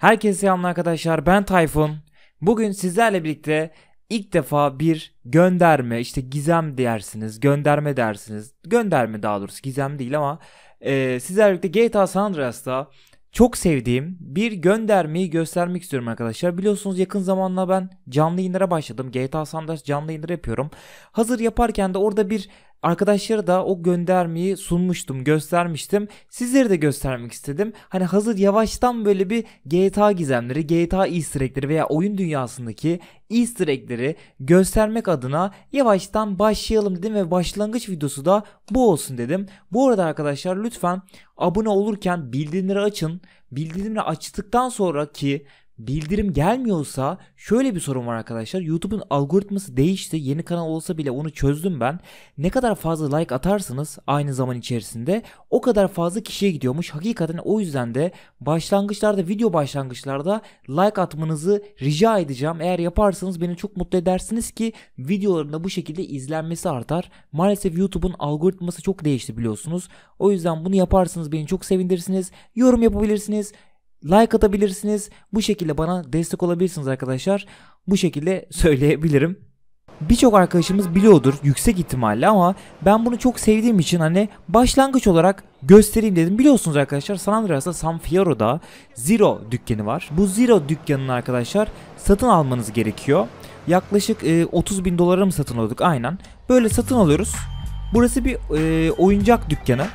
Herkese selam arkadaşlar ben Tayfun. Bugün sizlerle birlikte ilk defa bir gönderme işte gizem dersiniz gönderme dersiniz gönderme daha doğrusu gizem değil ama e, sizlerle birlikte GTA San Andreas'ta çok sevdiğim bir göndermeyi göstermek istiyorum arkadaşlar. Biliyorsunuz yakın zamanla ben canlı yayınlara başladım. GTA San Andreas canlı yayınları yapıyorum. Hazır yaparken de orada bir Arkadaşlara da o göndermeyi sunmuştum, göstermiştim. Sizlere de göstermek istedim. Hani hazır yavaştan böyle bir GTA gizemleri, GTA easter egg'leri veya oyun dünyasındaki easter egg'leri göstermek adına yavaştan başlayalım dedim ve başlangıç videosu da bu olsun dedim. Bu arada arkadaşlar lütfen abone olurken bildirimleri açın. Bildirimleri açtıktan sonra ki bildirim gelmiyorsa şöyle bir sorun var arkadaşlar. YouTube'un algoritması değişti. Yeni kanal olsa bile onu çözdüm ben. Ne kadar fazla like atarsanız aynı zaman içerisinde o kadar fazla kişiye gidiyormuş. Hakikaten o yüzden de başlangıçlarda video başlangıçlarda like atmanızı rica edeceğim. Eğer yaparsanız beni çok mutlu edersiniz ki videolarımda bu şekilde izlenmesi artar. Maalesef YouTube'un algoritması çok değişti biliyorsunuz. O yüzden bunu yaparsanız beni çok sevindirsiniz. Yorum yapabilirsiniz like atabilirsiniz. Bu şekilde bana destek olabilirsiniz arkadaşlar. Bu şekilde söyleyebilirim. Birçok arkadaşımız biliyordur yüksek ihtimalle ama ben bunu çok sevdiğim için hani başlangıç olarak göstereyim dedim. Biliyorsunuz arkadaşlar San Andreas'ta San Fierro'da Zero dükkanı var. Bu Zero dükkanını arkadaşlar satın almanız gerekiyor. Yaklaşık e, 30 bin dolara mı satın aldık? aynen. Böyle satın alıyoruz. Burası bir e, oyuncak dükkanı.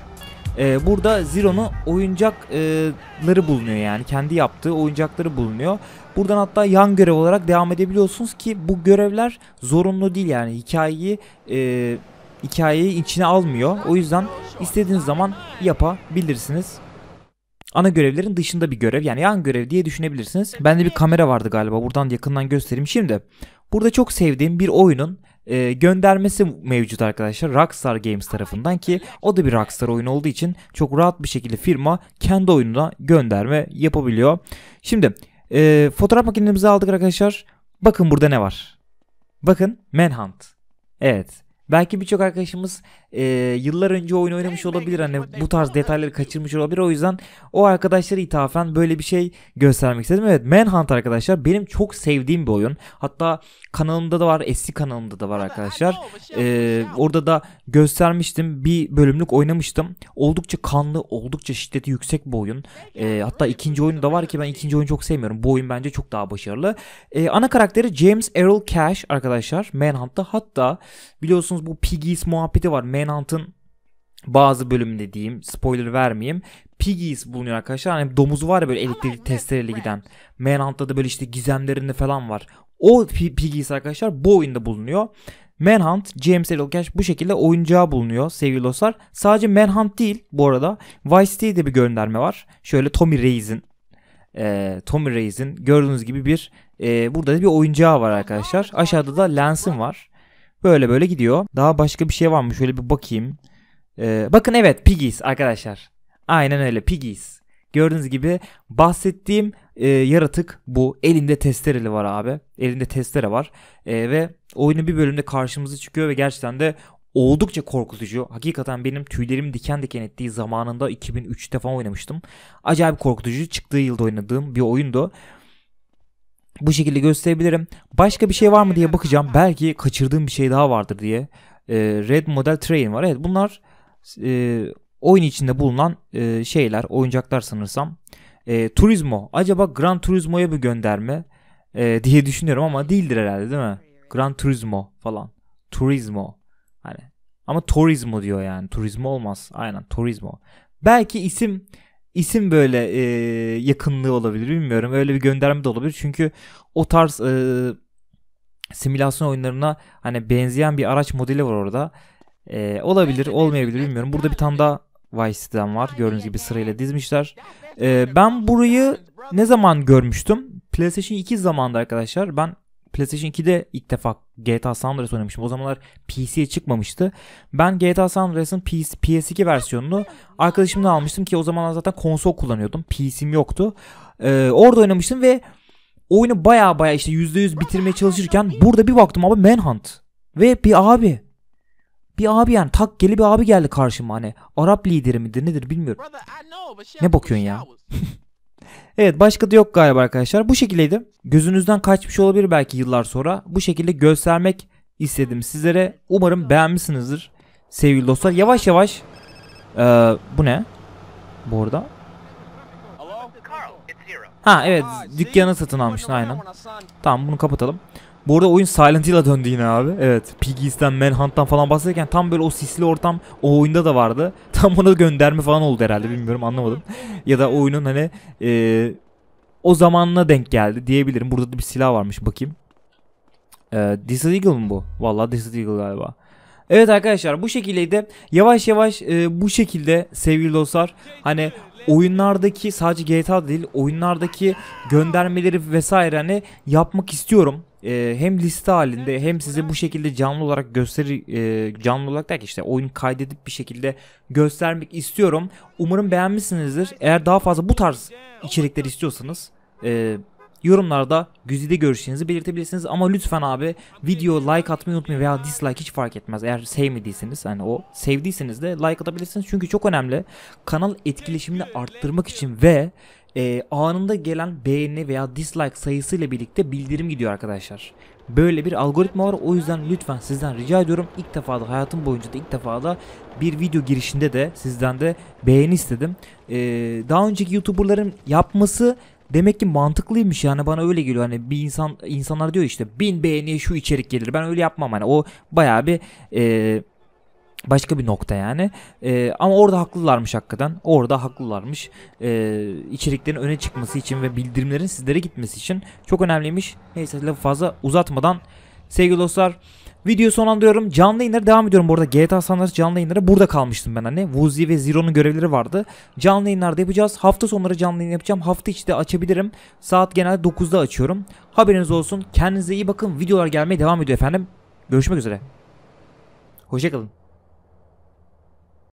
Ee, e, burada Zero'nun oyuncakları bulunuyor yani kendi yaptığı oyuncakları bulunuyor. Buradan hatta yan görev olarak devam edebiliyorsunuz ki bu görevler zorunlu değil yani hikayeyi e, hikayeyi içine almıyor. O yüzden istediğiniz zaman yapabilirsiniz ana görevlerin dışında bir görev yani yan görev diye düşünebilirsiniz. Bende bir kamera vardı galiba buradan yakından göstereyim şimdi. Burada çok sevdiğim bir oyunun e, göndermesi mevcut arkadaşlar Rockstar Games tarafından ki o da bir Rockstar oyunu olduğu için çok rahat bir şekilde firma kendi oyununa gönderme yapabiliyor. Şimdi e, fotoğraf makinemizi aldık arkadaşlar. Bakın burada ne var? Bakın Manhunt. Evet Belki birçok arkadaşımız e, yıllar önce oyun oynamış olabilir hani bu tarz detayları şey kaçırmış olabilir o yüzden o arkadaşlara ithafen böyle bir şey göstermek istedim. Evet Manhunt arkadaşlar benim çok sevdiğim bir oyun hatta kanalımda da var eski kanalımda da var arkadaşlar e, orada da göstermiştim bir bölümlük oynamıştım oldukça kanlı oldukça şiddeti yüksek bir oyun e, hatta ikinci oyunu da var ki ben ikinci oyunu çok sevmiyorum bu oyun bence çok daha başarılı. E, ana karakteri James Earl Cash arkadaşlar Manhunt'ta hatta biliyorsunuz biliyorsunuz bu Piggy's muhabbeti var. Manhunt'ın bazı bölümünde diyeyim spoiler vermeyeyim. Piggy's bulunuyor arkadaşlar. Hani domuzu var ya böyle elektrikli testereyle giden. Manhunt'ta da böyle işte gizemlerinde falan var. O Piggy's arkadaşlar bu oyunda bulunuyor. Manhunt, James Errol Cash bu şekilde oyuncağı bulunuyor sevgili dostlar. Sadece Manhunt değil bu arada. Vice City'de bir gönderme var. Şöyle Tommy Reis'in e, Tommy Reis'in gördüğünüz gibi bir e, burada da bir oyuncağı var arkadaşlar. Aşağıda da Lens'in var. Böyle böyle gidiyor. Daha başka bir şey var mı? Şöyle bir bakayım. Ee, bakın evet Piggies arkadaşlar. Aynen öyle Piggies. Gördüğünüz gibi bahsettiğim e, yaratık bu. Elinde testereli var abi. Elinde testere var. E, ve oyunu bir bölümde karşımıza çıkıyor ve gerçekten de oldukça korkutucu. Hakikaten benim tüylerim diken diken ettiği zamanında 2003'te falan oynamıştım. Acayip korkutucu. Çıktığı yılda oynadığım bir oyundu bu şekilde gösterebilirim. Başka bir şey var mı diye bakacağım. Belki kaçırdığım bir şey daha vardır diye. E, Red Model Train var. Evet bunlar e, oyun içinde bulunan e, şeyler, oyuncaklar sanırsam. E, Turismo. Acaba Gran Turismo'ya bir gönderme e, diye düşünüyorum ama değildir herhalde değil mi? Gran Turismo falan. Turismo. Hani ama Turismo diyor yani. Turismo olmaz. Aynen Turismo. Belki isim isim böyle e, yakınlığı olabilir bilmiyorum. Öyle bir gönderme de olabilir. Çünkü o tarz e, simülasyon oyunlarına hani benzeyen bir araç modeli var orada. E, olabilir, olmayabilir bilmiyorum. Burada bir tane daha Vice City'den var. Gördüğünüz gibi sırayla dizmişler. E, ben burayı ne zaman görmüştüm? PlayStation 2 zamanında arkadaşlar. Ben PlayStation 2'de ilk defa GTA San Andreas oynamıştım. O zamanlar PC'ye çıkmamıştı. Ben GTA San Andreas'ın PS2 versiyonunu arkadaşımla almıştım ki o zamanlar zaten konsol kullanıyordum. PC'm yoktu. Ee, orada oynamıştım ve oyunu baya baya işte %100 bitirmeye çalışırken burada bir baktım abi Manhunt. Ve bir abi bir abi yani tak geli bir abi geldi karşıma hani. Arap lideri midir nedir bilmiyorum. Ne bakıyorsun ya? Evet başka da yok galiba arkadaşlar. Bu şekildeydi. Gözünüzden kaçmış olabilir belki yıllar sonra. Bu şekilde göstermek istedim sizlere. Umarım beğenmişsinizdir sevgili dostlar. Yavaş yavaş ee, bu ne? Bu arada. Ha evet dükkanı satın almışsın aynen. Tamam bunu kapatalım. Bu arada oyun Silent Hill'a döndü yine abi. Evet. Piggies'ten, Manhunt'tan falan bahsederken tam böyle o sisli ortam o oyunda da vardı. Tam ona gönderme falan oldu herhalde bilmiyorum anlamadım. ya da oyunun hani e, o zamanına denk geldi diyebilirim. Burada da bir silah varmış bakayım. E, Desert Eagle mı bu? Vallahi Desert Eagle galiba. Evet arkadaşlar bu şekildeydi. yavaş yavaş e, bu şekilde sevgili dostlar hani oyunlardaki sadece GTA değil oyunlardaki göndermeleri vesaire hani yapmak istiyorum e, hem liste halinde hem size bu şekilde canlı olarak gösteri e, canlı olarak der işte oyun kaydedip bir şekilde göstermek istiyorum. Umarım beğenmişsinizdir. Eğer daha fazla bu tarz içerikler istiyorsanız e, yorumlarda güzide görüşlerinizi belirtebilirsiniz. Ama lütfen abi video like atmayı unutmayın veya dislike hiç fark etmez. Eğer sevmediyseniz hani o sevdiyseniz de like atabilirsiniz. Çünkü çok önemli kanal etkileşimini arttırmak için ve e, anında gelen beğeni veya dislike sayısıyla birlikte bildirim gidiyor arkadaşlar. Böyle bir algoritma var o yüzden lütfen sizden rica ediyorum ilk defa da hayatım boyunca da ilk defa da bir video girişinde de sizden de beğeni istedim. Ee, daha önceki youtuberların yapması demek ki mantıklıymış yani bana öyle geliyor hani bir insan insanlar diyor işte bin beğeniye şu içerik gelir ben öyle yapmam hani o bayağı bir eee Başka bir nokta yani. E, ama orada haklılarmış hakikaten. Orada haklılarmış. E, içeriklerin öne çıkması için ve bildirimlerin sizlere gitmesi için çok önemliymiş. Neyse lafı fazla uzatmadan sevgili dostlar Video sonlandırıyorum. Canlı yayınlara devam ediyorum. Bu arada GTA San Andreas canlı yayınlara burada kalmıştım ben hani. Vuzi ve Zero'nun görevleri vardı. Canlı yayınlarda yapacağız. Hafta sonları canlı yayın yapacağım. Hafta içi de açabilirim. Saat genelde 9'da açıyorum. Haberiniz olsun. Kendinize iyi bakın. Videolar gelmeye devam ediyor efendim. Görüşmek üzere. Hoşçakalın.